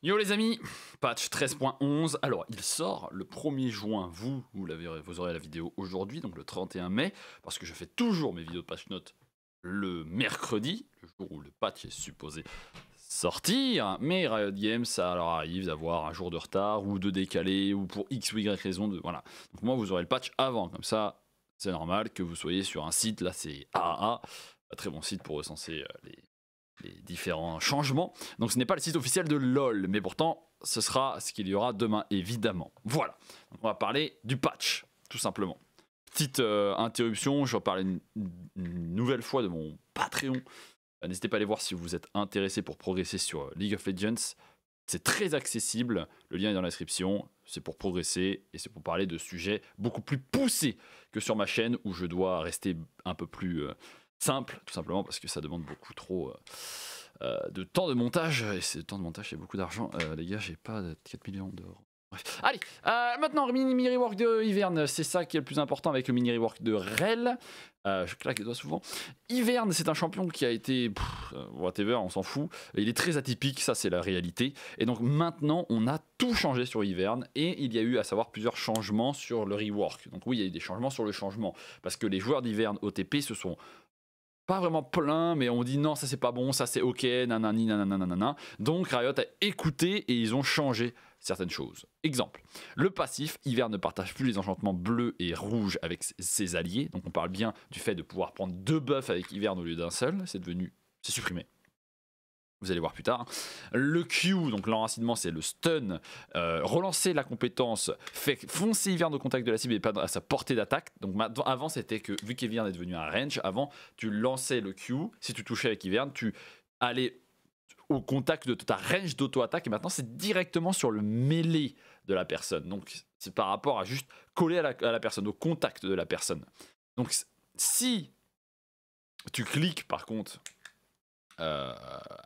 Yo les amis, patch 13.11, alors il sort le 1er juin, vous, vous, aurez la vidéo aujourd'hui, donc le 31 mai, parce que je fais toujours mes vidéos de patch notes le mercredi, le jour où le patch est supposé sortir, mais Riot Games, ça leur arrive d'avoir un jour de retard, ou de décalé ou pour x ou y raison, de, voilà. Donc moi vous aurez le patch avant, comme ça c'est normal que vous soyez sur un site, là c'est AAA, un très bon site pour recenser euh, les les différents changements. Donc ce n'est pas le site officiel de LOL, mais pourtant ce sera ce qu'il y aura demain, évidemment. Voilà, on va parler du patch, tout simplement. Petite euh, interruption, je vais parler une, nouvelle fois de mon Patreon. Euh, n'hésitez pas à aller voir si vous êtes intéressé pour progresser sur euh, League of Legends. C'est très accessible, le lien est dans la description, c'est pour progresser et c'est pour parler de sujets beaucoup plus poussés que sur ma chaîne où je dois rester un peu plus simple, tout simplement parce que ça demande beaucoup trop euh, euh, de temps de montage. Et c'est temps de montage, c'est beaucoup d'argent. Euh, les gars, j'ai pas 4 millions d'euros. Allez, maintenant, mini, mini rework de Hiverne, c'est ça qui est le plus important avec le mini rework de Rel. je claque les doigts souvent. Hiverne, c'est un champion qui a été. whatever, on s'en fout. Il est très atypique, ça c'est la réalité. Et donc maintenant, on a tout changé sur Hiverne et il y a eu à savoir plusieurs changements sur le rework. Donc oui, il y a eu des changements sur le changement parce que les joueurs d'Hiverne OTP se sont pas vraiment plein, mais on dit non, ça c'est pas bon, ça c'est ok, nanani, nanana, Donc Riot a écouté et ils ont changé certaines choses. Exemple, le passif, Hiver ne partage plus les enchantements bleus et rouges avec ses alliés, donc on parle bien du fait de pouvoir prendre deux buffs avec Hiver au lieu d'un seul, c'est devenu, c'est supprimé vous allez voir plus tard. Hein. Le Q, donc l'enracinement, c'est le stun. Euh, relancer la compétence fait foncer vers au contact de la cible et pas à sa portée d'attaque. Donc avant, c'était que, vu qu'Ivern est devenu un range, avant, tu lançais le Q. Si tu touchais avec Ivern, tu allais au contact de ta range d'auto-attaque. Et maintenant, c'est directement sur le mêlé de la personne. Donc c'est par rapport à juste coller à la personne, au contact de la personne. Donc si tu cliques, par contre, euh,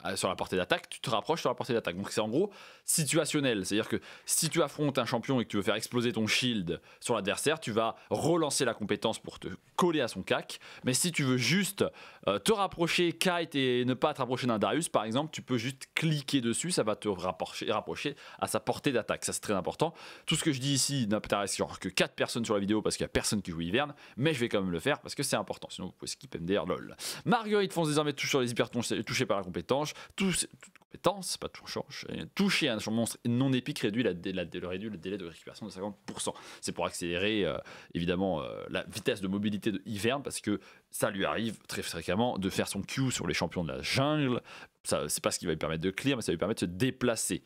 euh, sur la portée d'attaque, tu te rapproches sur la portée d'attaque. Donc c'est en gros situationnel. C'est-à-dire que si tu affrontes un champion et que tu veux faire exploser ton shield sur l'adversaire, tu vas relancer la compétence pour te coller à son cac. Mais si tu veux juste euh, te rapprocher, kite et ne pas te rapprocher d'un Darius par exemple, tu peux juste cliquer dessus, ça va te rapprocher, à sa portée d'attaque. Ça c'est très important. Tout ce que je dis ici n'intéresse que 4 personnes sur la vidéo parce qu'il n'y a personne qui joue Hiverne, mais je vais quand même le faire parce que c'est important. Sinon vous pouvez skip MDR lol. Marguerite fonce désormais tout sur les hypertons touché par la compétence, tous, compétence, pas tout change, toucher à un monstre non épique réduit, la, le, réduit le délai de récupération de 50%. C'est pour accélérer euh, évidemment euh, la vitesse de mobilité de Hiverne parce que ça lui arrive très fréquemment de faire son Q sur les champions de la jungle. Ça, c'est pas ce qui va lui permettre de clear, mais ça lui permet de se déplacer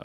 euh,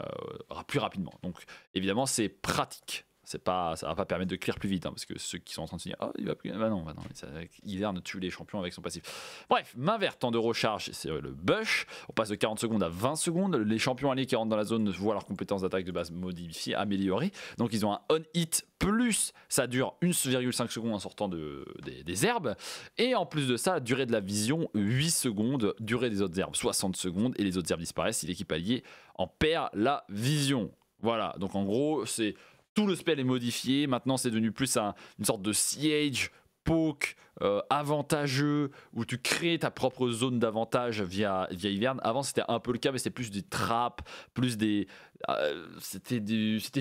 plus rapidement. Donc évidemment, c'est pratique c'est pas, ça va pas permettre de clear plus vite, hein, parce que ceux qui sont en train de se dire, oh, il va plus, ah bah non, bah non, ça, Hiverne tue les champions avec son passif. Bref, main verte, temps de recharge, c'est le bush. On passe de 40 secondes à 20 secondes. Les champions alliés qui rentrent dans la zone voient leurs compétences d'attaque de base modifiées, améliorées. Donc ils ont un on-hit plus ça dure 1,5 secondes en sortant de, des, des, herbes. Et en plus de ça, durée de la vision, 8 secondes, durée des autres herbes, 60 secondes, et les autres herbes disparaissent si l'équipe alliée en perd la vision. Voilà, donc en gros, c'est tout le spell est modifié. Maintenant, c'est devenu plus une sorte de siege poke euh, avantageux où tu crées ta propre zone d'avantage via via hiverne. Avant c'était un peu le cas mais c'était plus des trappes, plus des euh, c'était c'était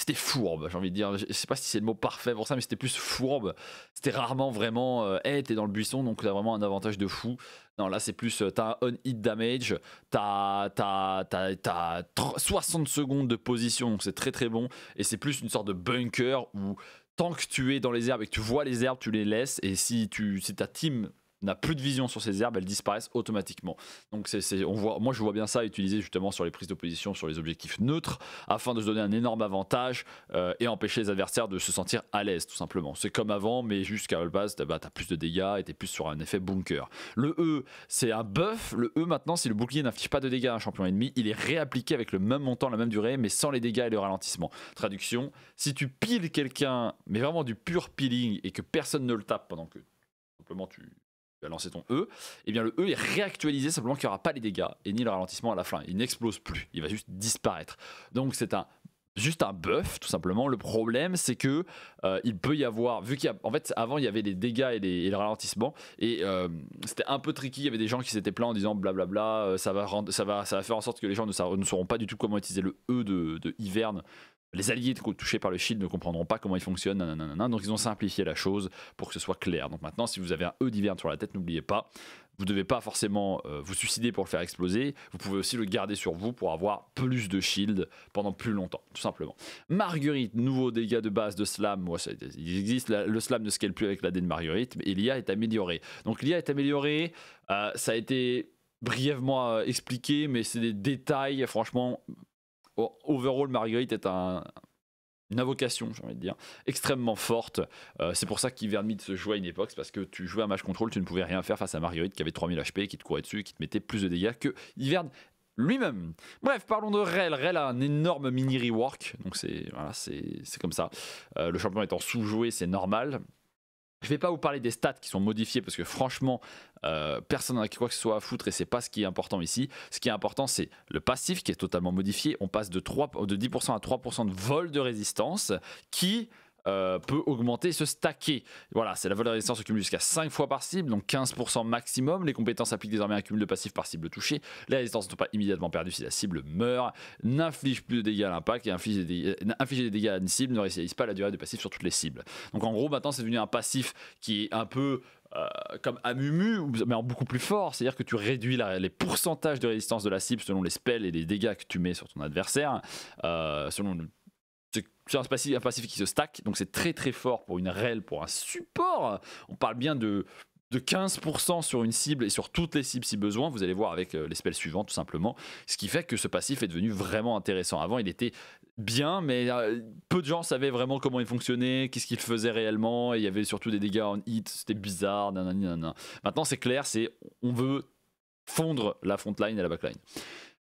c'était fourbe, j'ai envie de dire. Je sais pas si c'est le mot parfait pour ça, mais c'était plus fourbe. C'était rarement vraiment, euh, t'es dans le buisson, donc t'as vraiment un avantage de fou. Non, là, c'est plus, euh, t'as un on-hit damage, t'as, t'as, 60 secondes de position, donc c'est très très bon. Et c'est plus une sorte de bunker où tant que tu es dans les herbes et que tu vois les herbes, tu les laisses. Et si, tu, si ta team n'a plus de vision sur ces herbes, elles disparaissent automatiquement. Donc on voit, moi je vois bien ça utilisé justement sur les prises d'opposition sur les objectifs neutres, afin de se donner un énorme avantage euh, et empêcher les adversaires de se sentir à l'aise tout simplement. C'est comme avant, mais jusqu'à la base, t'as, bah, as plus de dégâts et t'es plus sur un effet bunker. Le E, c'est un buff. Le E maintenant, si le bouclier n'inflige pas de dégâts à un champion ennemi, il est réappliqué avec le même montant, la même durée, mais sans les dégâts et le ralentissement. Traduction, si tu piles quelqu'un, mais vraiment du pur peeling, et que personne ne le tape pendant que simplement tu tu ton E, et eh bien le E est réactualisé simplement qu'il n'y aura pas les dégâts et ni le ralentissement à la fin. Il n'explose plus, il va juste disparaître. Donc c'est un juste un buff tout simplement. Le problème c'est que euh, il peut y avoir, vu qu'il fait avant il y avait les dégâts et, les, et le ralentissement et euh, c'était un peu tricky. Il y avait des gens qui s'étaient plaints en disant blablabla, bla euh, ça va ça va, ça va faire en sorte que les gens ne, sauront pas du tout comment utiliser le E de, de Hiverne les alliés touchés par le shield ne comprendront pas comment il fonctionne, donc ils ont simplifié la chose pour que ce soit clair. Donc maintenant, si vous avez un E diverte sur la tête, n'oubliez pas, vous ne devez pas forcément euh, vous suicider pour le faire exploser, vous pouvez aussi le garder sur vous pour avoir plus de shield pendant plus longtemps, tout simplement. Marguerite, nouveau dégât de base de slam, il existe, le slam ne scale plus avec l'AD de Marguerite, et l'IA est améliorée. Donc l'IA est améliorée, euh, ça a été brièvement euh, expliqué, mais c'est des détails. Franchement, overall, Marguerite est une invocation, j'ai envie de dire, extrêmement forte. Euh, c'est pour ça de se jouait à une époque, parce que tu jouais un match contrôle, tu ne pouvais rien faire face à Marguerite qui avait 3000 HP, qui te courait dessus, qui te mettait plus de dégâts que hiverne lui-même. Bref, parlons de Rell Rel a un énorme mini rework, donc c'est voilà, c'est comme ça. Euh, le champion étant sous-joué, c'est normal. Je ne vais pas vous parler des stats qui sont modifiées parce que franchement, euh, personne n'a quoi que ce soit à foutre et c'est pas ce qui est important ici. Ce qui est important, c'est le passif qui est totalement modifié. On passe de, 3, de 10% à 3% de vol de résistance qui euh, peut augmenter, se stacker. Voilà, c'est la valeur de résistance accumulée jusqu'à 5 fois par cible, donc 15% maximum. Les compétences appliquent désormais un cumul de passifs par cible touchée. Les résistances ne sont pas immédiatement perdues si la cible meurt, n'inflige plus de dégâts à l'impact et inflige des, dégâts à une cible ne réalise pas la durée du passif sur toutes les cibles. Donc en gros, maintenant c'est devenu un passif qui est un peu comme euh, comme Amumu, mais en beaucoup plus fort, c'est-à-dire que tu réduis les pourcentages de résistance de la cible selon les spells et les dégâts que tu mets sur ton adversaire, euh, selon c'est un passif qui se stack, donc c'est très très fort pour une REL, pour un support. On parle bien de, de 15% sur une cible et sur toutes les cibles si besoin. Vous allez voir avec euh, les spells tout simplement. Ce qui fait que ce passif est devenu vraiment intéressant. Avant, il était bien, mais euh, peu de gens savaient vraiment comment il fonctionnait, qu'est-ce qu'il faisait réellement. Et il y avait surtout des dégâts en hit, c'était bizarre. nananana. Maintenant, c'est clair, c'est on veut fondre la frontline et la backline.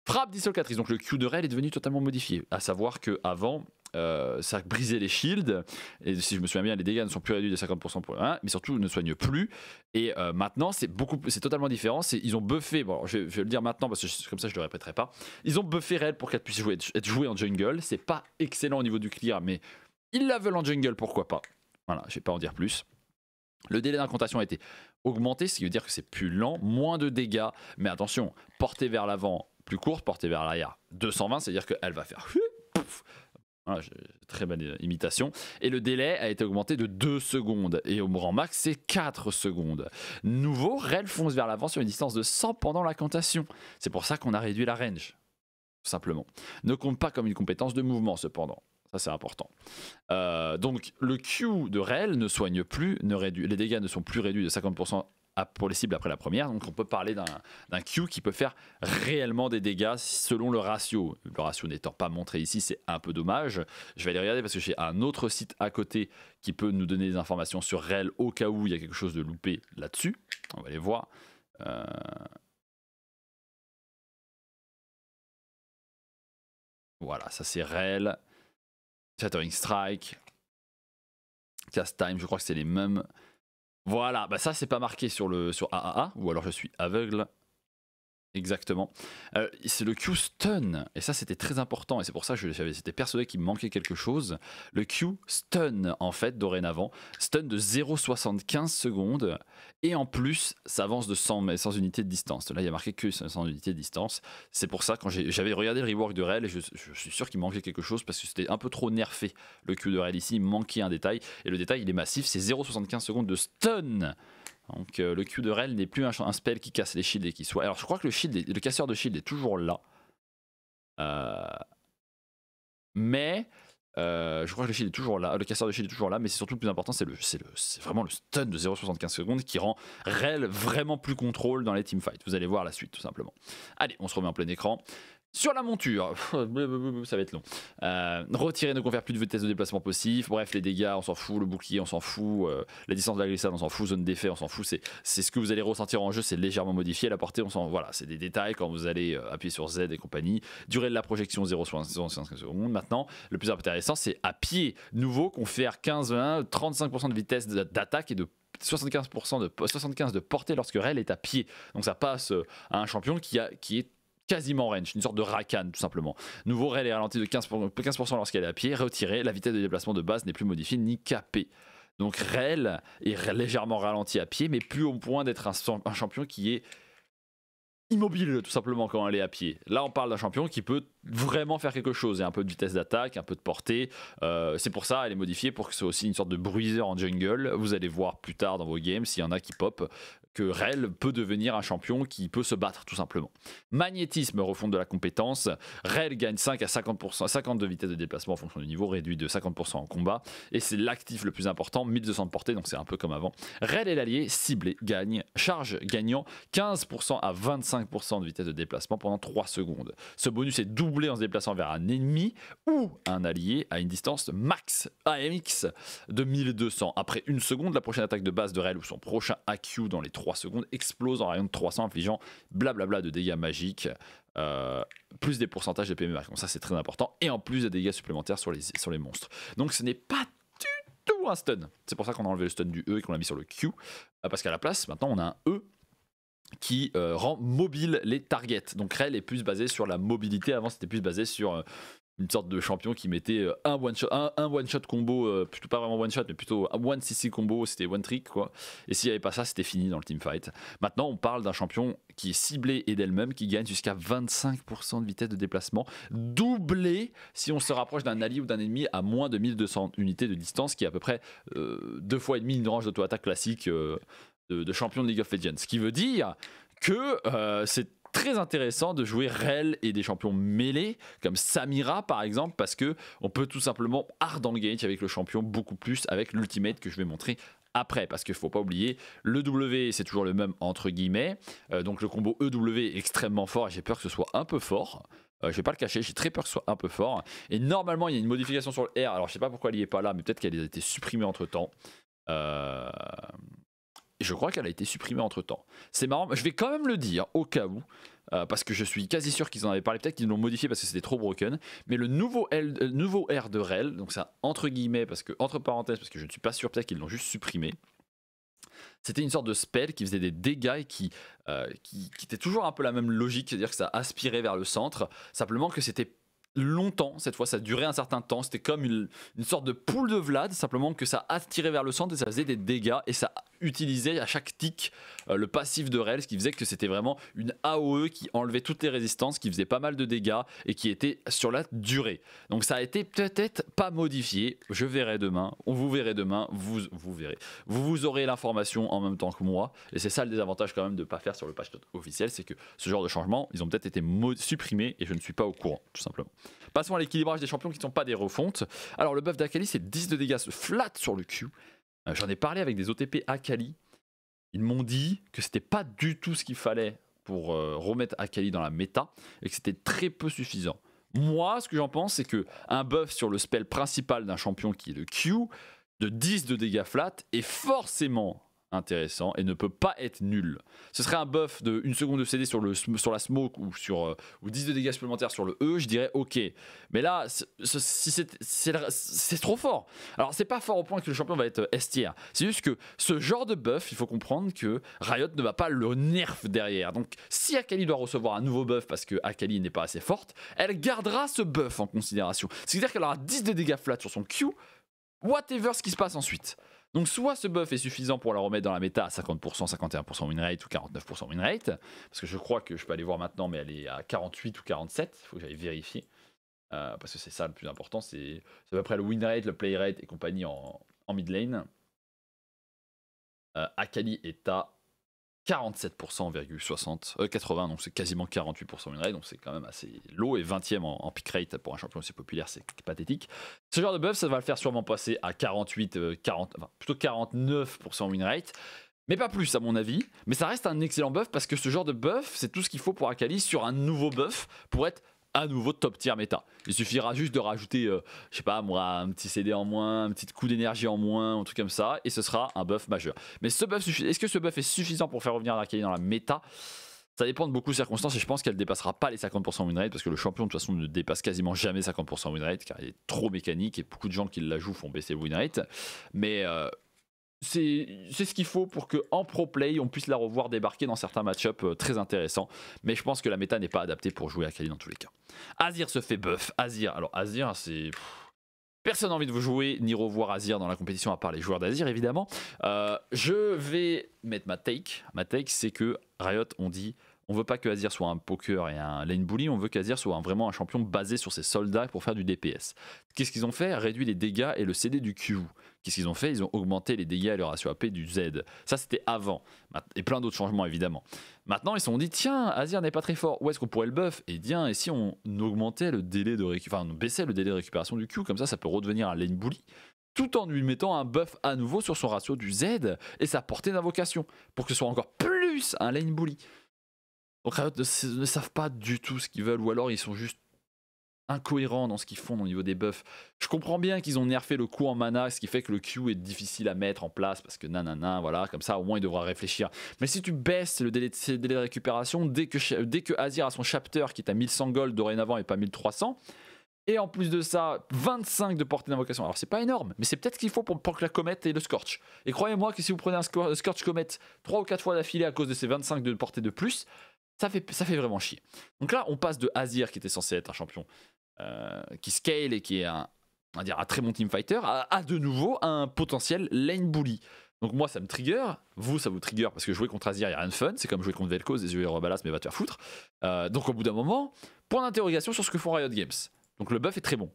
Frappe dislocatrice, donc le Q de REL est devenu totalement modifié. À savoir que euh, ça brisait les shields. Et si je me souviens bien, les dégâts ne sont plus réduits de 50% pour 1, mais surtout ne soignent plus. Et euh, maintenant, c'est beaucoup, c'est totalement différent. Ils ont buffé, bon, je, vais le dire maintenant parce que comme ça je le répéterai pas. Ils ont buffé réel pour qu'elle puisse jouer, être jouée en jungle. C'est pas excellent au niveau du clear, mais ils la veulent en jungle, pourquoi pas. Voilà, je vais pas en dire plus. Le délai d'incantation a été augmenté, ce qui veut dire que c'est plus lent, moins de dégâts, mais attention, portée vers l'avant plus courte, portée vers l'arrière 220, c'est-à-dire qu'elle va faire ah, très bonne euh, imitation. Et le délai a été augmenté de 2 secondes. Et au grand max, c'est 4 secondes. Nouveau, Rel fonce vers l'avant sur une distance de 100 pendant la cantation. C'est pour ça qu'on a réduit la range. simplement. Ne compte pas comme une compétence de mouvement, cependant. Ça, c'est important. Euh, donc, le Q de Rel ne soigne plus, ne réduit, les dégâts ne sont plus réduits de 50% pour les cibles après la première. Donc on peut parler d'un Q qui peut faire réellement des dégâts selon le ratio. Le ratio n'étant pas montré ici, c'est un peu dommage. Je vais aller regarder parce que j'ai un autre site à côté qui peut nous donner des informations sur rel au cas où il y a quelque chose de loupé là-dessus. On va aller voir. Euh, voilà, ça c'est réel. Shattering Strike. Cast Time, je crois que c'est les mêmes. Voilà, bah ça c'est pas marqué sur le sur AAA, ou alors je suis aveugle Exactement. Euh, c'est le Q-Stun, et ça c'était très important, et c'est pour ça que j'étais persuadé qu'il me manquait quelque chose. Le Q-Stun, en fait, dorénavant, stun de 0,75 secondes, et en plus, ça avance de 100, sans unités de distance. Là, il y a marqué que 100 unités de distance. C'est pour ça, quand j'avais regardé le rework de Rel, et je, suis sûr qu'il manquait quelque chose, parce que c'était un peu trop nerfé, le Q de Rel ici, il manquait un détail, et le détail, il est massif, c'est 0,75 secondes de stun donc euh, le Q de Rel n'est plus un, spell qui casse les shields et qui soit. Alors je crois que le, shield le casseur de shield est toujours là. Euh, mais euh, je crois que le shield est toujours là. Le casseur de shield est toujours là. Mais c'est surtout le plus important, c'est le, le vraiment le stun de 0,75 secondes qui rend Rel vraiment plus contrôle dans les teamfights. Vous allez voir la suite tout simplement. Allez, on se remet en plein écran. Sur la monture, ça va être long. Euh, retirer ne confère plus de vitesse de déplacement possible. Bref, les dégâts, on s'en fout. Le bouclier, on s'en fout. Euh, la distance de la glissade, on s'en fout. Zone d'effet, on s'en fout. C'est ce que vous allez ressentir en jeu, c'est légèrement modifié. La portée, on s'en. Voilà, c'est des détails quand vous allez euh, appuyer sur Z et compagnie. Durée de la projection, 0,75 secondes. Maintenant, le plus intéressant, c'est à pied. Nouveau, confère 15, 1 35% de vitesse d'attaque et de 75% de, 75 de portée lorsque Rel est à pied. Donc ça passe à un champion qui, a, qui est quasiment range, une sorte de rakan tout simplement. Nouveau rail est ralenti de 15%, lorsqu'elle est à pied, Retiré, la vitesse de déplacement de base n'est plus modifiée ni capée. Donc rel est légèrement ralenti à pied, mais plus au point d'être un, champion qui est immobile tout simplement quand elle est à pied. Là on parle d'un champion qui peut vraiment faire quelque chose, un peu de vitesse d'attaque, un peu de portée. Euh, c'est pour ça elle est modifiée pour que ce soit aussi une sorte de bruiseur en jungle. Vous allez voir plus tard dans vos games s'il y en a qui pop que Rel peut devenir un champion qui peut se battre tout simplement. Magnétisme refonte de la compétence. Rel gagne 5 à 50%, 50 de vitesse de déplacement en fonction du niveau, réduit de 50% en combat. Et c'est l'actif le plus important, 1200 de portée, donc c'est un peu comme avant. Rel est l'allié ciblé, gagne, charge gagnant 15% à 25% de vitesse de déplacement pendant 3 secondes. Ce bonus est doublé en se déplaçant vers un ennemi ou un allié à une distance max AMX de 1200. Après une seconde, la prochaine attaque de base de Rel ou son prochain AQ dans les 3 3 secondes, explose en rayon de 300, infligeant blablabla de dégâts magiques, euh, plus des pourcentages de e magiques. Donc ça c'est très important, et en plus des dégâts supplémentaires sur les, sur les monstres. Donc ce n'est pas du tout un stun. C'est pour ça qu'on a enlevé le stun du E et qu'on l'a mis sur le Q, euh, parce qu'à la place, maintenant on a un E qui euh, rend mobile les targets. Donc Rel est plus basé sur la mobilité, avant c'était plus basé sur une sorte de champion qui mettait euh, un one shot, combo, euh, plutôt pas vraiment one shot, mais plutôt un one CC combo, c'était one trick quoi. Et s'il n'y avait pas ça, c'était fini dans le team fight. Maintenant, on parle d'un champion qui est ciblé et d'elle-même, qui gagne jusqu'à 25% de vitesse de déplacement, doublé si on se rapproche d'un allié ou d'un ennemi à moins de 1200 unités de distance, qui est à peu près euh, deux fois et demi une range d'auto-attaque classique de, de, champion de League of Legends. Ce qui veut dire que c'est très intéressant de jouer Rel et des champions mêlés, comme Samira par exemple, parce que on peut tout simplement hard engage avec le champion beaucoup plus avec l'ultimate que je vais montrer après, parce que ne faut pas oublier, le W c'est toujours le même entre guillemets, euh, donc le combo EW est extrêmement fort, j'ai peur que ce soit un peu fort, euh, je vais pas le cacher, j'ai très peur que ce soit un peu fort, et normalement il y a une modification sur le R, alors je sais pas pourquoi il n'y est pas là, mais peut-être qu'elle a été supprimée entre temps. Euh, et je crois qu'elle a été supprimée entre temps. C'est marrant, je vais quand même le dire au cas où, euh, parce que je suis quasi sûr qu'ils en avaient parlé, peut-être qu'ils l'ont modifié parce que c'était trop broken. Mais le nouveau, euh, nouveau R de Rel, donc ça entre guillemets, parce que, entre parenthèses, parce que je ne suis pas sûr, peut-être qu'ils l'ont juste supprimé. C'était une sorte de spell qui faisait des dégâts et euh, qui, qui, était toujours un peu la même logique, c'est-à-dire que ça aspirait vers le centre, simplement que c'était longtemps. Cette fois, ça durait un certain temps. C'était comme une, une, sorte de poule de Vlad, simplement que ça attirait vers le centre et ça faisait des dégâts et ça utilisait à chaque tick euh, le passif de Rel, ce qui faisait que c'était vraiment une AOE qui enlevait toutes les résistances, qui faisait pas mal de dégâts et qui était sur la durée. Donc ça a été peut-être pas modifié, je verrai demain, on vous verrez demain, vous, vous verrez. Vous, vous aurez l'information en même temps que moi, et c'est ça le désavantage quand même de ne pas faire sur le patch officiel, c'est que ce genre de changement, ils ont peut-être été supprimés et je ne suis pas au courant, tout simplement. Passons à l'équilibrage des champions qui ne sont pas des refontes. Alors le buff d'Akali c'est 10 de dégâts se flat sur le Q, euh, j'en ai parlé avec des OTP Akali. Ils m'ont dit que c'était pas du tout ce qu'il fallait pour euh, remettre Akali dans la méta et que c'était très peu suffisant. Moi, ce que j'en pense, c'est que un buff sur le spell principal d'un champion qui est le Q de 10 de dégâts flat est forcément intéressant et ne peut pas être nul. Ce serait un buff de 1 seconde de CD sur, le, sur la smoke ou, sur, euh, ou 10 de dégâts supplémentaires sur le E, je dirais ok. Mais là, c'est trop fort. Alors c'est pas fort au point que le champion va être euh, S tier. C'est juste que ce genre de buff, il faut comprendre que Riot ne va pas le nerf derrière. Donc si Akali doit recevoir un nouveau buff parce que Akali n'est pas assez forte, elle gardera ce buff en considération. C'est-à-dire qu'elle aura 10 de dégâts flat sur son Q, whatever ce qui se passe ensuite. Donc soit ce buff est suffisant pour la remettre dans la méta à 50%, 51% winrate ou 49% winrate, parce que je crois que je peux aller voir maintenant, mais elle est à 48 ou 47, il faut que j'aille vérifier, euh, parce que c'est ça le plus important, c'est à peu près le winrate, le rate et compagnie en, mid lane. Euh, Akali est à 47,60, 80, euh, donc c'est quasiment 48% win rate, donc c'est quand même assez low, et 20 e en, pick rate pour un champion aussi populaire, c'est pathétique. Ce genre de buff, ça va le faire sûrement passer à 48, 40, euh, enfin, plutôt 49% win rate, mais pas plus à mon avis, mais ça reste un excellent buff parce que ce genre de buff, c'est tout ce qu'il faut pour Akali sur un nouveau buff pour être à nouveau top tier méta. Il suffira juste de rajouter, euh, je sais pas moi, un petit CD en moins, un petit coup d'énergie en moins, un truc comme ça, et ce sera un buff majeur. Mais ce buff, est-ce que ce buff est suffisant pour faire revenir Arcane dans la méta ça dépend de beaucoup de circonstances et je pense qu'elle dépassera pas les 50% winrate parce que le champion de toute façon ne dépasse quasiment jamais 50% winrate car il est trop mécanique et beaucoup de gens qui la jouent font baisser le winrate. Mais euh, c'est ce qu'il faut pour que en pro play on puisse la revoir débarquer dans certains match-ups euh, très intéressants. Mais je pense que la méta n'est pas adaptée pour jouer à Kali dans tous les cas. Azir se fait buff. Azir, alors Azir, c'est Personne n'a envie de vous jouer ni revoir Azir dans la compétition à part les joueurs d'Azir évidemment. Euh, je vais mettre ma take. Ma take c'est que Riot on dit on veut pas que Azir soit un poker et un lane bully, on veut qu'Azir soit vraiment un champion basé sur ses soldats pour faire du DPS. Qu'est-ce qu'ils ont fait Réduit les dégâts et le CD du Q. Qu'est-ce qu'ils ont fait Ils ont augmenté les dégâts et le ratio AP du Z. Ça, c'était avant. Et plein d'autres changements, évidemment. Maintenant, ils se sont dit tiens, Azir n'est pas très fort. Où est-ce qu'on pourrait le buff Et eh bien, et si on augmentait le délai de récupération, enfin, on baissait le délai de récupération du Q, comme ça, ça peut redevenir un lane bully tout en lui mettant un buff à nouveau sur son ratio du Z et sa portée d'invocation, pour que ce soit encore plus un lane bully. Donc ne, savent pas du tout ce qu'ils veulent, ou alors ils sont juste incohérent dans ce qu'ils font au niveau des buffs. Je comprends bien qu'ils ont nerfé le coup en mana, ce qui fait que le Q est difficile à mettre en place parce que nanana, voilà, comme ça au moins il devra réfléchir. Mais si tu baisses le délai de, récupération, dès que, dès que Azir a son chapter qui est à 1100 gold dorénavant et pas 1300, et en plus de ça, 25 de portée d'invocation. Alors c'est pas énorme, mais c'est peut-être ce qu'il faut pour, prendre que la comète et le Scorch. Et croyez-moi que si vous prenez un Scorch comète 3 ou 4 fois d'affilée à cause de ces 25 de portée de plus, ça fait, ça fait vraiment chier. Donc là, on passe de Azir, qui était censé être un champion euh, qui scale et qui est un, on va dire, un très bon team fighter, a, de nouveau un potentiel lane bully. Donc moi ça me trigger, vous ça vous trigger parce que jouer contre Azir il a rien de fun, c'est comme jouer contre Vel'Koz, des yeux et Robalas mais va te faire foutre. Euh, donc au bout d'un moment, point d'interrogation sur ce que font Riot Games. Donc le buff est très bon.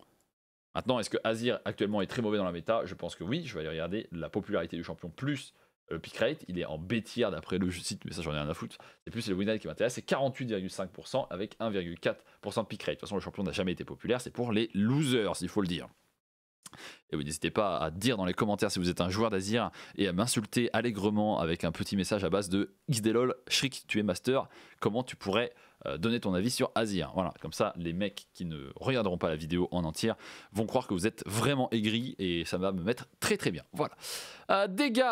Maintenant est-ce que Azir actuellement est très mauvais dans la méta Je pense que oui, je vais aller regarder la popularité du champion plus le euh, rate, il est en bêtière d'après le site, mais ça j'en ai rien à foutre. C'est plus le win qui m'intéresse, c'est 48,5% avec 1,4% de pick rate. De toute façon, le champion n'a jamais été populaire, c'est pour les losers, il faut le dire. Et vous n'hésitez pas à dire dans les commentaires si vous êtes un joueur d'Azir et à m'insulter allègrement avec un petit message à base de xdelol, Shrik, tu es master, comment tu pourrais euh, donner ton avis sur Azir. Voilà, comme ça, les mecs qui ne regarderont pas la vidéo en entière vont croire que vous êtes vraiment aigri et ça va me mettre très très bien. Voilà. Euh, dégâts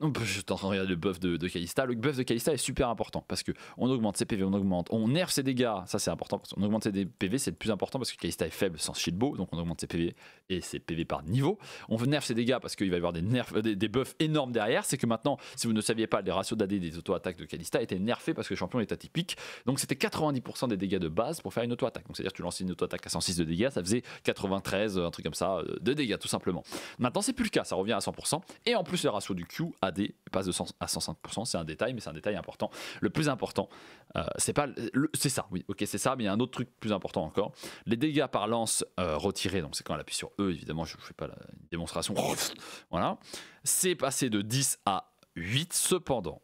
bah, je je en rien de buff de, de Kalista. Le buff de Kalista est super important parce que on augmente ses PV, on augmente, on nerf ses dégâts, ça c'est important. Parce on augmente ses PV, c'est le plus important parce que Kalista est faible sans shield donc on augmente ses PV et ses PV par niveau. On nerf ses dégâts parce qu'il va y avoir des, nerfs, euh, des, buffs énormes derrière. C'est que maintenant, si vous ne saviez pas, les ratios d'AD des auto-attaques de Kalista étaient nerfés parce que le champion est atypique. Donc c'était 90% des dégâts de base pour faire une auto-attaque. Donc c'est-à-dire tu lances une auto-attaque à 106 de dégâts, ça faisait 93, euh, un truc comme ça, euh, de dégâts tout simplement. Maintenant c'est plus le cas, ça revient à 100%. Et en plus le ratio du Q AD passe de 100 à 105%. C'est un détail, mais c'est un détail important. Le plus important, euh, c'est pas, c'est ça, oui, ok, c'est ça, mais il y a un autre truc plus important encore. Les dégâts par lance euh, retirés, donc c'est quand elle appuie sur E, évidemment, je ne fais pas la, démonstration. Voilà, c'est passé de 10 à 8. Cependant,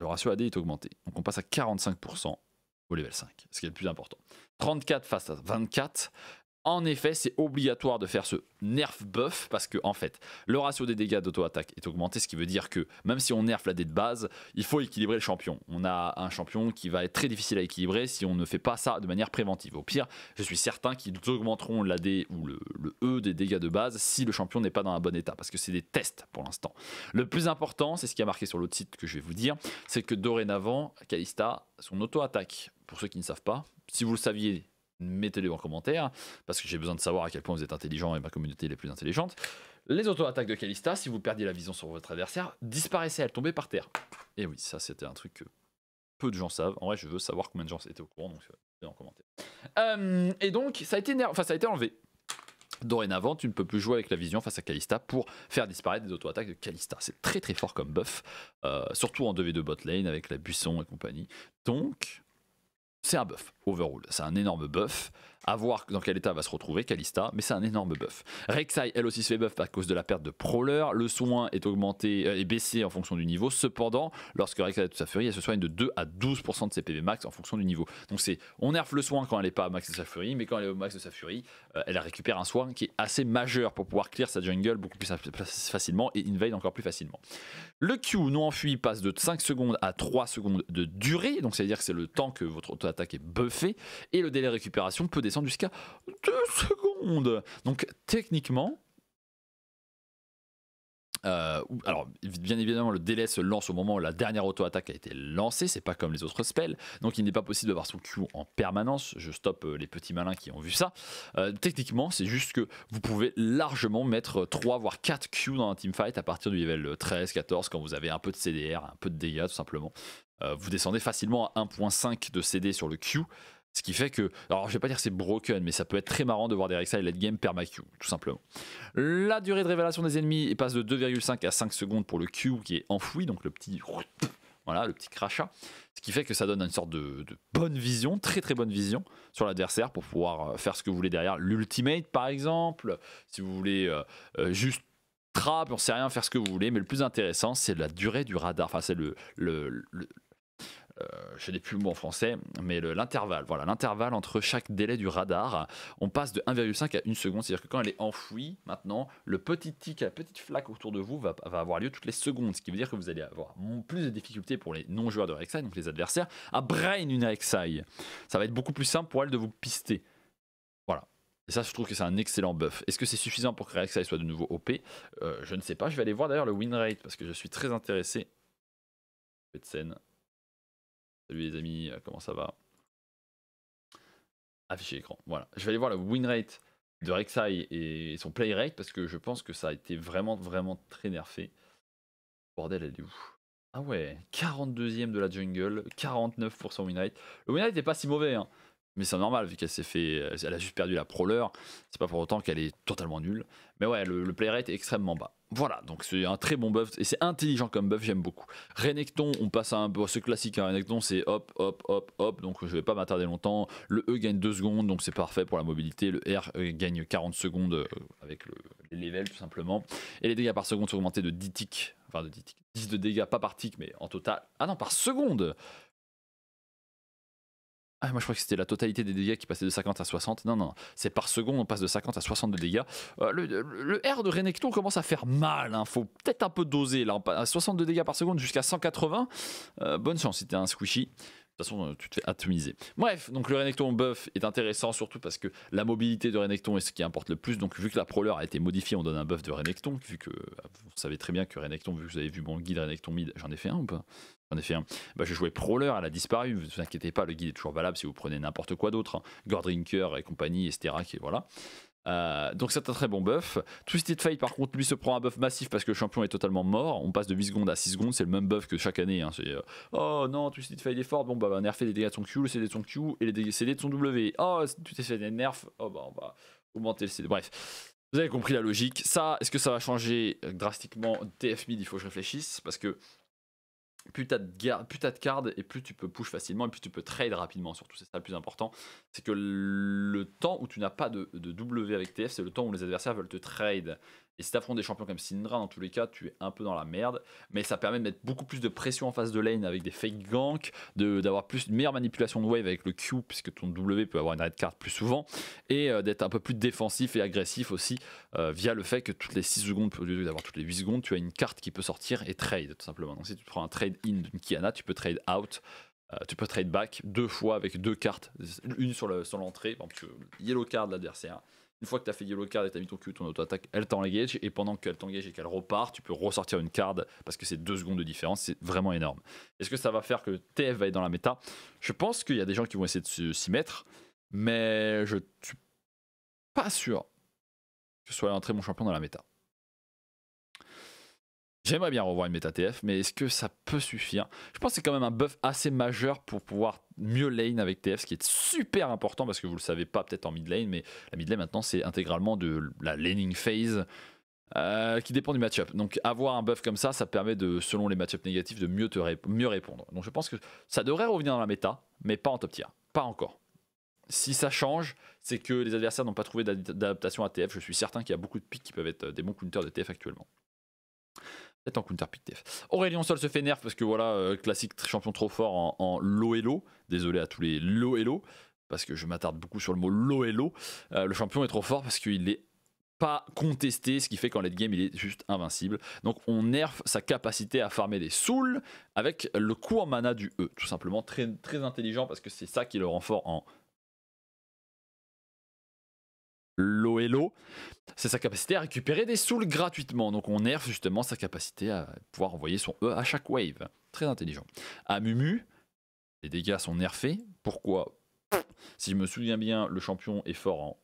le ratio AD est augmenté, donc on passe à 45% au level 5, ce qui est le plus important. 34 face à 24, en effet, c'est obligatoire de faire ce nerf buff parce que, en fait, le ratio des dégâts d'auto-attaque est augmenté, ce qui veut dire que même si on nerf la D de base, il faut équilibrer le champion. On a un champion qui va être très difficile à équilibrer si on ne fait pas ça de manière préventive. Au pire, je suis certain qu'ils augmenteront la D ou le, le, E des dégâts de base si le champion n'est pas dans un bon état parce que c'est des tests pour l'instant. Le plus important, c'est ce qui a marqué sur l'autre site que je vais vous dire, c'est que dorénavant, Kalista, son auto-attaque, pour ceux qui ne savent pas, si vous le saviez, mettez le en commentaire, parce que j'ai besoin de savoir à quel point vous êtes intelligent et ma communauté est la plus intelligente. Les auto-attaques de Kalista, si vous perdiez la vision sur votre adversaire, disparaissaient, elles tombaient par terre. Et oui, ça c'était un truc que peu de gens savent. En vrai, je veux savoir combien de gens étaient au courant, donc mettez euh, en commentaire. Euh, et donc, ça a été, enfin, ça a été enlevé. Dorénavant, tu ne peux plus jouer avec la vision face à Kalista pour faire disparaître des auto-attaques de Kalista. C'est très très fort comme buff, euh, surtout en 2v2 bot lane avec la buisson et compagnie. Donc, c'est un buff, overall. C'est un énorme buff. À voir dans quel état va se retrouver Kalista, mais c'est un énorme buff. Rek'Sai, elle aussi, se fait buff à cause de la perte de Prowler. Le soin est augmenté et euh, baissé en fonction du niveau. Cependant, lorsque Rek'Sai est toute sa furie, elle se soigne de 2 à 12% de ses PV max en fonction du niveau. Donc c'est, on nerf le soin quand elle n'est pas à max de sa furie, mais quand elle est au max de sa furie, euh, elle récupère un soin qui est assez majeur pour pouvoir clear sa jungle beaucoup plus facilement et invade encore plus facilement. Le Q non enfui passe de 5 secondes à 3 secondes de durée, donc c'est-à-dire que c'est le temps que votre auto-attaque est buffée, et le délai de récupération peut descendre jusqu'à 2 secondes. Donc techniquement, euh, alors, bien évidemment, le délai se lance au moment où la dernière auto-attaque a été lancée, c'est pas comme les autres spells, donc il n'est pas possible de voir son Q en permanence. Je stoppe euh, les petits malins qui ont vu ça. Euh, techniquement, c'est juste que vous pouvez largement mettre 3 voire 4 Q dans un teamfight à partir du level 13, 14, quand vous avez un peu de CDR, un peu de dégâts tout simplement. vous descendez facilement à 1.5 de CD sur le Q. Ce qui fait que, alors je vais pas dire c'est broken, mais ça peut être très marrant de voir des Rek'Sai late game perma Q, tout simplement. La durée de révélation des ennemis passe de 2,5 à 5 secondes pour le Q qui est enfoui, donc le petit voilà, le petit crachat. Ce qui fait que ça donne une sorte de, bonne vision, très très bonne vision sur l'adversaire pour pouvoir euh, faire ce que vous voulez derrière. L'ultimate par exemple, si vous voulez euh, euh, juste trap, on sait rien, faire ce que vous voulez, mais le plus intéressant c'est la durée du radar, enfin c'est le, le, euh, je n'ai plus le mot en français, mais l'intervalle, voilà, l'intervalle entre chaque délai du radar, on passe de 1,5 à 1 seconde, c'est-à-dire que quand elle est enfouie, maintenant, le petit tic, la petite flaque autour de vous va, avoir lieu toutes les secondes, ce qui veut dire que vous allez avoir plus de difficultés pour les non-joueurs de Rek'Sai, donc les adversaires, à brain une Rek'Sai. Ça va être beaucoup plus simple pour elle de vous pister. Voilà. Et ça, je trouve que c'est un excellent buff. Est-ce que c'est suffisant pour que Rek'Sai soit de nouveau OP euh, Je ne sais pas. Je vais aller voir d'ailleurs le win rate parce que je suis très intéressé. scène les amis, euh, comment ça va Afficher l'écran. Voilà. Je vais aller voir le win rate de Rek'Sai et son play rate parce que je pense que ça a été vraiment, vraiment très nerfé. Bordel, elle est où Ah ouais, 42ème de la jungle, 49% win rate. Le win rate n'est pas si mauvais, hein. Mais c'est normal, vu qu'elle s'est fait. Euh, elle a juste perdu la proleur C'est pas pour autant qu'elle est totalement nulle. Mais ouais, le, le play est extrêmement bas. Voilà, donc c'est un très bon buff. Et c'est intelligent comme buff, j'aime beaucoup. Renekton, on passe à un ce classique. Hein. Renekton, c'est hop, hop, hop, hop. Donc je vais pas m'attarder longtemps. Le E gagne 2 secondes, donc c'est parfait pour la mobilité. Le R euh, gagne 40 secondes euh, avec le, les tout simplement. Et les dégâts par seconde sont augmentés de 10 ticks. Enfin, de 10 ticks. 10 de dégâts, pas par tick, mais en total. Ah non, par seconde ah, moi je crois que c'était la totalité des dégâts qui passait de 50 à 60. Non, non, c'est par seconde, on passe de 50 à 60 de dégâts. Euh, le, R de Renekton commence à faire mal, hein. faut peut-être un peu doser là. À 60 de dégâts par seconde jusqu'à 180. Euh, bonne chance, c'était un squishy de toute façon, euh, tu te fais atomiser. Bref, donc le Renekton buff est intéressant, surtout parce que la mobilité de Renekton est ce qui importe le plus. Donc, vu que la proleur a été modifiée, on donne un buff de Renekton. Vu que euh, vous savez très bien que Renekton, vu que vous avez vu mon guide Renekton mid, j'en ai fait un ou pas J'en ai fait un. Bah, j'ai joué proleur elle a disparu. Ne vous inquiétez pas, le guide est toujours valable si vous prenez n'importe quoi d'autre. Hein. Gordrinker et compagnie, etc. voilà. Euh, donc c'est un très bon buff. Twisted Fate par contre lui se prend un buff massif parce que le champion est totalement mort. On passe de 8 secondes à 6 secondes, c'est le même buff que chaque année. Hein. Euh, oh non Twisted Fate est fort, bon bah va nerfer les dégâts de son Q, le CD de son Q et les dégâts CD de son W. Oh Twisted Fate fait nerf, oh bah on va augmenter le CD. Bref. Vous avez compris la logique. Ça, est-ce que ça va changer euh, drastiquement TF Mid Il faut que je réfléchisse parce que plus t'as de, plus as de cartes et plus tu peux push facilement et plus tu peux trade rapidement surtout c'est ça le plus important c'est que le temps où tu n'as pas de, de W avec TF c'est le temps où les adversaires veulent te trade et si affrontes des champions comme Syndra, dans tous les cas, tu es un peu dans la merde. Mais ça permet de mettre beaucoup plus de pression en face de lane avec des fake ganks, d'avoir plus une meilleure manipulation de wave avec le Q, puisque ton W peut avoir une red card plus souvent, et euh, d'être un peu plus défensif et agressif aussi, euh, via le fait que toutes les 6 secondes, au lieu d'avoir toutes les 8 secondes, tu as une carte qui peut sortir et trade, tout simplement. Donc si tu prends un trade in d'une Kiana, tu peux trade out. Euh, tu peux trade back deux fois avec deux cartes, une sur l'entrée, le, sur yellow card de l'adversaire, une fois que tu fait yellow card et tu as mis ton Q, ton auto-attaque, elle t'engage. Et pendant qu'elle t'engage et qu'elle repart, tu peux ressortir une carte parce que c'est deux secondes de différence. C'est vraiment énorme. Est-ce que ça va faire que TF va être dans la méta Je pense qu'il y a des gens qui vont essayer de s'y mettre. Mais je suis pas sûr que ce soit un très champion dans la méta. J'aimerais bien revoir une méta TF, mais est-ce que ça peut suffire Je pense que c'est quand même un buff assez majeur pour pouvoir mieux lane avec TF, ce qui est super important parce que vous le savez pas peut-être en mid lane, mais la mid lane maintenant c'est intégralement de la laning phase. Euh, qui dépend du match-up. Donc avoir un buff comme ça, ça permet de, selon les match négatifs, de mieux, te mieux répondre. Donc je pense que ça devrait revenir dans la méta, mais pas en top tier. Pas encore. Si ça change, c'est que les adversaires n'ont pas trouvé d'adaptation à TF. Je suis certain qu'il y a beaucoup de picks qui peuvent être euh, des bons counters de TF actuellement peut en counter pick Aurélien Sol se fait nerf parce que voilà, euh, classique champion trop fort en, en low hello. Désolé à tous les low hello, parce que je m'attarde beaucoup sur le mot low hello. Euh, le champion est trop fort parce qu'il n'est pas contesté, ce qui fait qu'en late game il est juste invincible. Donc on nerf sa capacité à farmer les souls avec le en mana du E, tout simplement très, très intelligent parce que c'est ça qui le rend fort en Loelo, c'est sa capacité à récupérer des souls gratuitement. Donc on nerf justement sa capacité à pouvoir envoyer son E à chaque wave. Très intelligent. À Mumu, les dégâts sont nerfés. Pourquoi Si je me souviens bien, le champion est fort en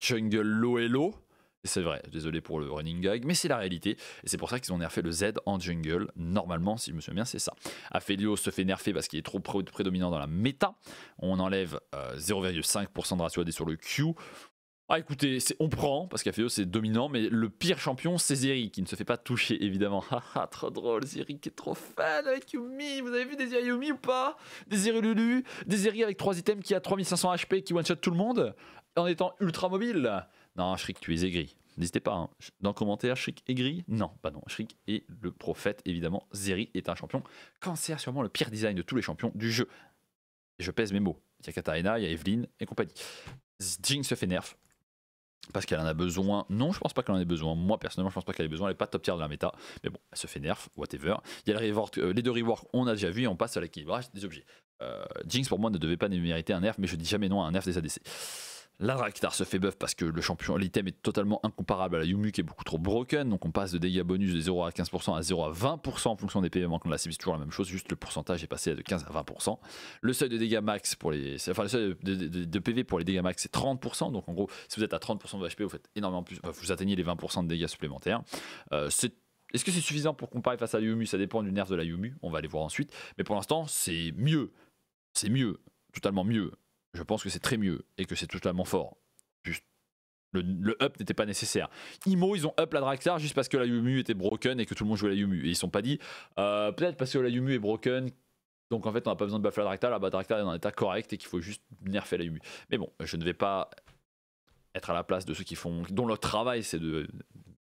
jungle Loelo. C'est vrai, désolé pour le running gag, mais c'est la réalité. Et c'est pour ça qu'ils ont nerfé le Z en jungle. Normalement, si je me souviens bien, c'est ça. Aphelios se fait nerfer parce qu'il est trop prédominant dans la méta. On enlève 0,5% euh, de ratio AD sur le Q. Ah écoutez, on prend, parce qu'Aphelios c'est dominant, mais le pire champion c'est Zeri, qui ne se fait pas toucher évidemment. Ah, ah, trop drôle, Zeri qui est trop fan avec Yumi, vous avez vu des Zeri Yumi ou pas Des Zeri Lulu, des Zeri avec 3 items qui a 3500 HP qui one-shot tout le monde en étant ultra mobile non, Shrik tu es aigri. N'hésitez pas, hein. dans le commentaire, Shriek aigri Non, bah non, Shrik est le prophète, évidemment. Zeri est un champion. Cancer, sûrement le pire design de tous les champions du jeu. Je pèse mes mots. Il y a Katarina, il y a Evelyn et compagnie. Jinx se fait nerf. Parce qu'elle en a besoin. Non, je pense pas qu'elle en ait besoin. Moi, personnellement, je pense pas qu'elle ait besoin. Elle est pas top tier de la méta. Mais bon, elle se fait nerf, whatever. Il y a euh, les deux reworks, on a déjà vu on passe à l'équilibrage des objets. Euh, Jinx, pour moi, ne devait pas mériter un nerf, mais je dis jamais non à un nerf des ADC. La se fait buff parce que le champion, l'item est totalement incomparable à la Yumu qui est beaucoup trop broken. Donc on passe de dégâts bonus de 0 à 15% à 0 à 20% en fonction des PV manquants de la cible. toujours la même chose, juste le pourcentage est passé de 15 à 20%. Le seuil de dégâts max pour les. le seuil de, PV pour les dégâts max c'est 30%. Donc en gros, si vous êtes à 30% de HP, vous faites énormément plus. vous atteignez les 20% de dégâts supplémentaires. Euh, c'est est-ce que c'est suffisant pour comparer face à la Yumu Ça dépend du nerf de la Yumu, on va aller voir ensuite. Mais pour l'instant, c'est mieux. C'est mieux, totalement mieux je pense que c'est très mieux et que c'est totalement fort. Juste le, up n'était pas nécessaire. Imo, ils ont up la Draxar juste parce que la Yumu était broken et que tout le monde jouait la Yumu. Et ils sont pas dit, euh, peut-être parce que la Yumu est broken, donc en fait on n'a pas besoin de buffer la Draxar, la Draxar est dans un état correct et qu'il faut juste nerfer la Yumu. Mais bon, je ne vais pas être à la place de ceux qui font, dont leur travail c'est de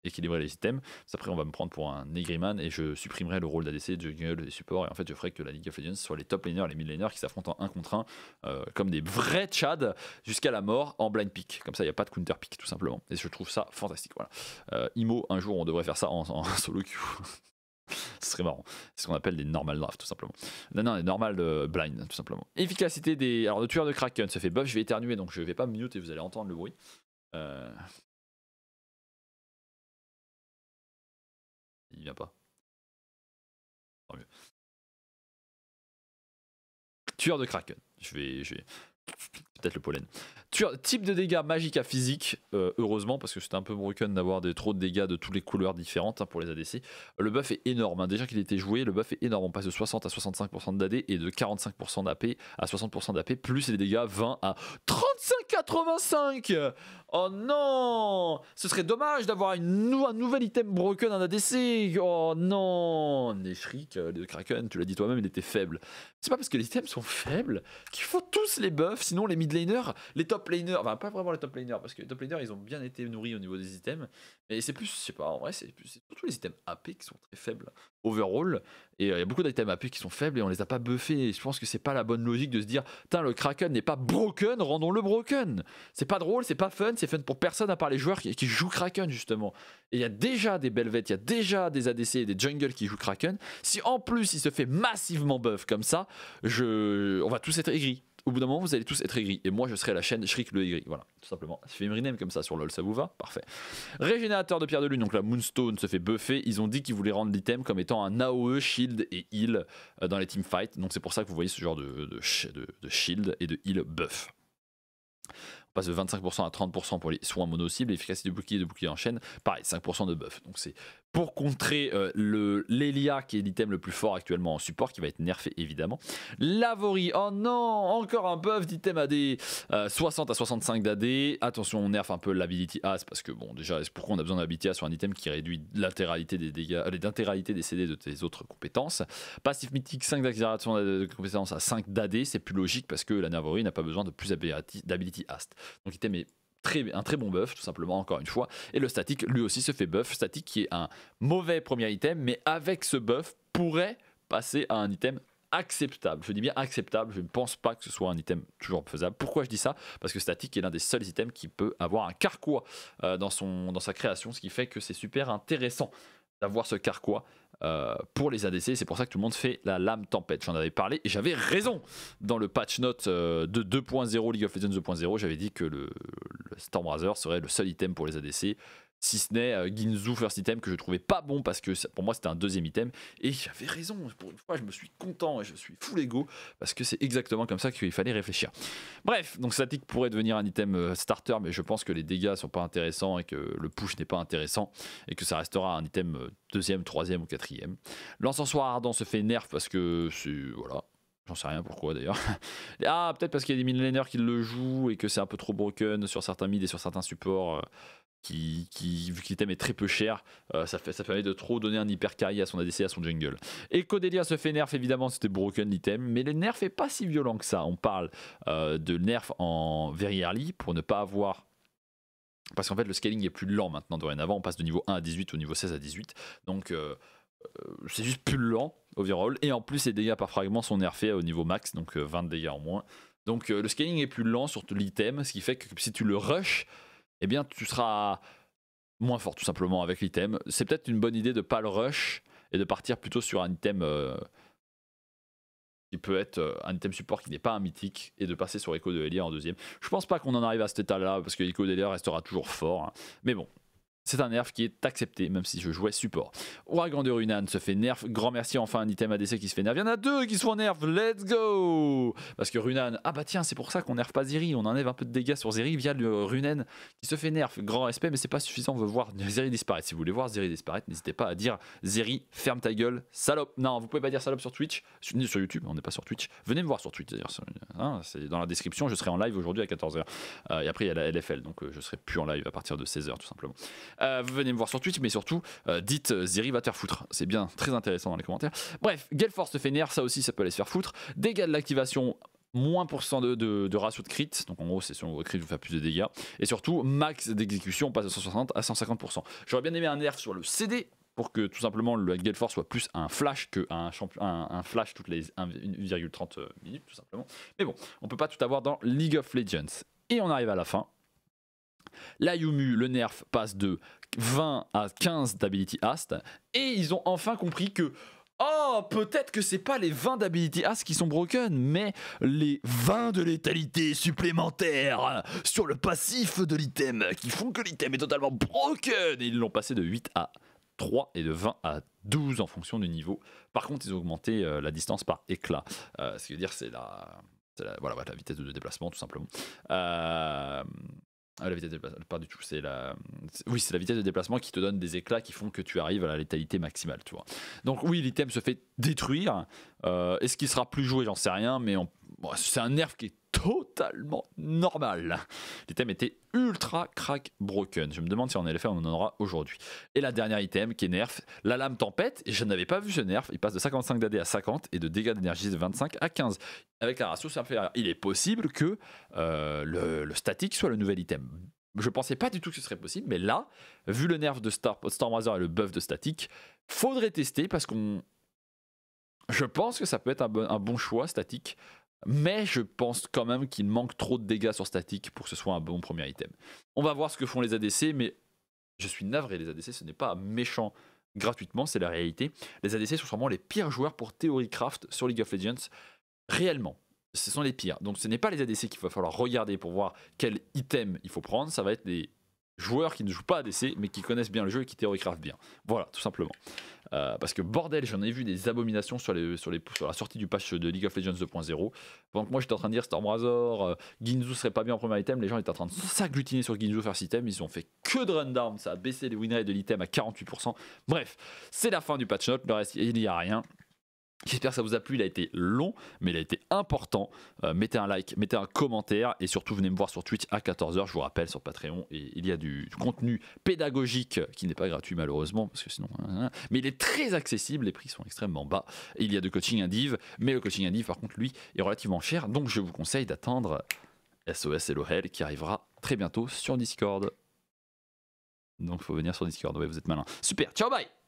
équilibrer les systèmes. Après, on va me prendre pour un Negriman et je supprimerai le rôle d'ADC, de jungle, des supports. Et en fait, je ferai que la League of Legends soit les top laners, les mid laners qui s'affrontent en 1 contre 1 euh, comme des vrais Chad jusqu'à la mort en blind pick. Comme ça, il n'y a pas de counter pick tout simplement. Et je trouve ça fantastique. Voilà. Euh, Imo, un jour, on devrait faire ça en, solo queue. Ce serait marrant. C'est ce qu'on appelle des normal drafts, tout simplement. Non, non, des normal euh, blind, tout simplement. Efficacité des. Alors, le tueur de Kraken se fait buff, je vais éternuer, donc je vais pas me mute et vous allez entendre le bruit. Euh, Il vient pas. Tant mieux. Tueur de Kraken. Je vais, je vais, Peut-être le pollen. type de dégâts magique à physique, euh, heureusement, parce que c'était un peu broken d'avoir trop de dégâts de toutes les couleurs différentes hein, pour les ADC. Le buff est énorme, hein. déjà qu'il était joué, le buff est énorme. On passe de 60 à 65% d'AD et de 45% d'AP à 60% d'AP, plus les dégâts 20 à 35,85 Oh non Ce serait dommage d'avoir un nouvel item broken en ADC Oh non Neshrik, euh, le Kraken, tu l'as dit toi-même, il était faible. C'est pas parce que les items sont faibles qu'il faut tous les buffs Sinon, les mid laners, les top laners, enfin, pas vraiment les top laners, parce que les top laners, ils ont bien été nourris au niveau des items. Mais c'est plus, C'est pas, en vrai, c'est surtout les items AP qui sont très faibles overall. Et euh, il y a beaucoup d'items AP qui sont faibles et on les a pas buffés. je pense que c'est pas la bonne logique de se dire, tiens, le Kraken n'est pas broken, rendons-le broken. C'est pas drôle, c'est pas fun, c'est fun pour personne à part les joueurs qui, jouent Kraken, justement. Et il y a déjà des Belvettes, il y a déjà des ADC et des jungles qui jouent Kraken. Si en plus il se fait massivement buff comme ça, je... on va tous être aigris au bout d'un moment, vous allez tous être aigris. Et moi, je serai la chaîne Shriek le aigri. Voilà, tout simplement. Je fais Emrinem comme ça sur LoL, ça vous va Parfait. Régénérateur de pierre de lune. Donc la Moonstone se fait buffer. Ils ont dit qu'ils voulaient rendre l'item comme étant un AOE, shield et heal euh, dans les teamfights. Donc c'est pour ça que vous voyez ce genre de, de, de, shield et de heal buff. On passe de 25% à 30% pour les soins mono-cibles, l'efficacité de bouclier et de bouclier en chaîne, pareil, 5% de buff. Donc c'est pour contrer euh, le l'Elia qui est l'item le plus fort actuellement en support, qui va être nerfé évidemment. L'Avory, oh non, encore un buff d'item AD, 60 euh, à 65 d'AD. Attention, on nerf un peu l'ability As, parce que bon, déjà, pourquoi on a besoin d'ability sur un item qui réduit l'intégralité des dégâts, euh, des CD de tes autres compétences. Passif mythique, 5 d'accélération de compétences à 5 d'AD, c'est plus logique parce que la Nervory n'a pas besoin de plus d'ability As. Donc l'item est très, un très bon buff, tout simplement, encore une fois. Et le statique lui aussi, se fait buff. statique qui est un mauvais premier item, mais avec ce buff, pourrait passer à un item acceptable. Je dis bien acceptable, je ne pense pas que ce soit un item toujours faisable. Pourquoi je dis ça Parce que statique est l'un des seuls items qui peut avoir un carquois euh, dans, son, dans sa création, ce qui fait que c'est super intéressant d'avoir ce carquois euh, pour les ADC. C'est pour ça que tout le monde fait la lame tempête. J'en avais parlé et j'avais raison dans le patch note euh, de 2.0 League of Legends 2.0. J'avais dit que le, storm serait le seul item pour les ADC si ce n'est euh, First Item que je trouvais pas bon parce que pour moi c'était un deuxième item et j'avais raison pour une fois je me suis content et je suis full ego parce que c'est exactement comme ça qu'il fallait réfléchir bref donc Static pourrait devenir un item euh, starter mais je pense que les dégâts sont pas intéressants et que le push n'est pas intéressant et que ça restera un item euh, deuxième troisième ou quatrième l'encensoir ardent se fait nerf parce que c'est voilà J'en sais rien pourquoi d'ailleurs. Ah, peut-être parce qu'il y a des millénaires qui le jouent et que c'est un peu trop broken sur certains mid et sur certains supports qui, qui vu que l'item est très peu cher, euh, ça, fait, ça permet de trop donner un hyper carry à son ADC, à son jungle. Et Codelia se fait nerf, évidemment, c'était broken l'item, mais le nerf est pas si violent que ça. On parle euh, de nerf en very early pour ne pas avoir parce qu'en fait, le scaling est plus lent maintenant. Dorénavant, on passe de niveau 1 à 18 au niveau 16 à 18. Donc, euh, c'est juste plus lent, overall. Et en plus, les dégâts par fragment sont nerfés au niveau max, donc 20 dégâts en moins. Donc, le scaling est plus lent sur l'item, ce qui fait que si tu le rush, eh bien, tu seras moins fort tout simplement avec l'item. C'est peut-être une bonne idée de pas le rush et de partir plutôt sur un item euh, qui peut être euh, un item support qui n'est pas un mythique et de passer sur Echo de Elia en deuxième. Je pense pas qu'on en arrive à cet état-là parce que Echo d'Elia restera toujours fort, hein. mais bon, c'est un nerf qui est accepté, même si je jouais support. Ouragan de Runan se fait nerf. Grand merci enfin un item ADC qui se fait nerf. Il y en a deux qui se font nerf. Let's go Parce que Runan... Ah bah tiens, c'est pour ça qu'on nerf pas Zeri. On enlève un peu de dégâts sur Zeri via le euh, Runen qui se fait nerf. Grand respect, mais c'est pas suffisant. On veut voir Zeri disparaître. Si vous voulez voir Zeri disparaître, n'hésitez pas à dire Zeri, ferme ta gueule, salope. Non, vous pouvez pas dire salope sur Twitch, ni sur YouTube, on n'est pas sur Twitch. Venez me voir sur Twitch hein, c'est dans la description. Je serai en live aujourd'hui à 14h. Euh, et après, il y a la LFL, donc euh, je serai plus en live à partir de 16h tout simplement. Euh, vous venez me voir sur Twitch, mais surtout, euh, dites euh, Ziri va te faire foutre. C'est bien, très intéressant dans les commentaires. Bref, Gelforce se fait nerf, ça aussi, ça peut aller se faire foutre. Dégâts de l'activation, moins pourcent de, de, ratio de crit, donc en gros c'est sur vos crit vous faites plus de dégâts, et surtout max d'exécution passe de 160 à 150%. J'aurais bien aimé un nerf sur le CD pour que tout simplement le Gale Force soit plus un flash que un, un flash toutes les 1,30 minutes tout simplement. Mais bon, on peut pas tout avoir dans League of Legends. Et on arrive à la fin, la Yumu, le nerf, passe de 20 à 15 d'Ability haste, Et ils ont enfin compris que Oh, peut-être que c'est pas les 20 d'Ability As qui sont broken, mais les 20 de létalité supplémentaire sur le passif de l'item qui font que l'item est totalement broken. Et ils l'ont passé de 8 à 3 et de 20 à 12 en fonction du niveau. Par contre, ils ont augmenté euh, la distance par éclat. Euh, ce qui veut dire, c'est la, la, voilà, la vitesse de déplacement, tout simplement. Euh, ah, la vitesse de déplacement, pas du tout, c'est la... Oui, c'est la vitesse de déplacement qui te donne des éclats qui font que tu arrives à la létalité maximale, tu vois. Donc oui, l'item se fait détruire. Euh, est-ce qu'il sera plus joué J'en sais rien, mais c'est un nerf qui est totalement normal. L'item était ultra crack broken. Je me demande si on en effet on en aura aujourd'hui. Et la dernière item qui est nerf, la lame tempête. Et je n'avais pas vu ce nerf. Il passe de 55 d'AD à 50 et de dégâts d'énergie de 25 à 15. Avec la ratio inférieure, il est possible que euh, le, statique soit le nouvel item. Je pensais pas du tout que ce serait possible, mais là, vu le nerf de Star, Razor et le buff de statique, faudrait tester parce qu'on. Je pense que ça peut être un bon choix statique mais je pense quand même qu'il manque trop de dégâts sur statique pour que ce soit un bon premier item. On va voir ce que font les ADC, mais je suis navré, les ADC, ce n'est pas méchant gratuitement, c'est la réalité. Les ADC sont sûrement les pires joueurs pour Theorycraft sur League of Legends, réellement. Ce sont les pires. Donc ce n'est pas les ADC qu'il va falloir regarder pour voir quel item il faut prendre, ça va être les joueurs qui ne jouent pas à DC, mais qui connaissent bien le jeu et qui théoricraftent bien. Voilà, tout simplement. Euh, parce que bordel, j'en ai vu des abominations sur, les, sur, les, sur la sortie du patch de League of Legends 2.0. donc moi j'étais en train de dire Stormrazor Razor, euh, serait pas bien en premier item, les gens étaient en train de s'agglutiner sur Ginzu cet item, ils ont fait que de rundown, ça a baissé les win de l'item à 48%. Bref, c'est la fin du patch note, le reste il n'y a rien. J'espère que ça vous a plu, il a été long, mais il a été important. Euh, mettez un like, mettez un commentaire et surtout venez me voir sur Twitch à 14h, je vous rappelle, sur Patreon. Et il y a du, contenu pédagogique qui n'est pas gratuit malheureusement, parce que sinon... Hein, hein, hein. mais il est très accessible, les prix sont extrêmement bas. il y a du coaching indiv, mais le coaching indiv par contre, lui, est relativement cher. Donc je vous conseille d'attendre SOS et Hell qui arrivera très bientôt sur Discord. Donc il faut venir sur Discord, ouais, vous êtes malin. Super, ciao, bye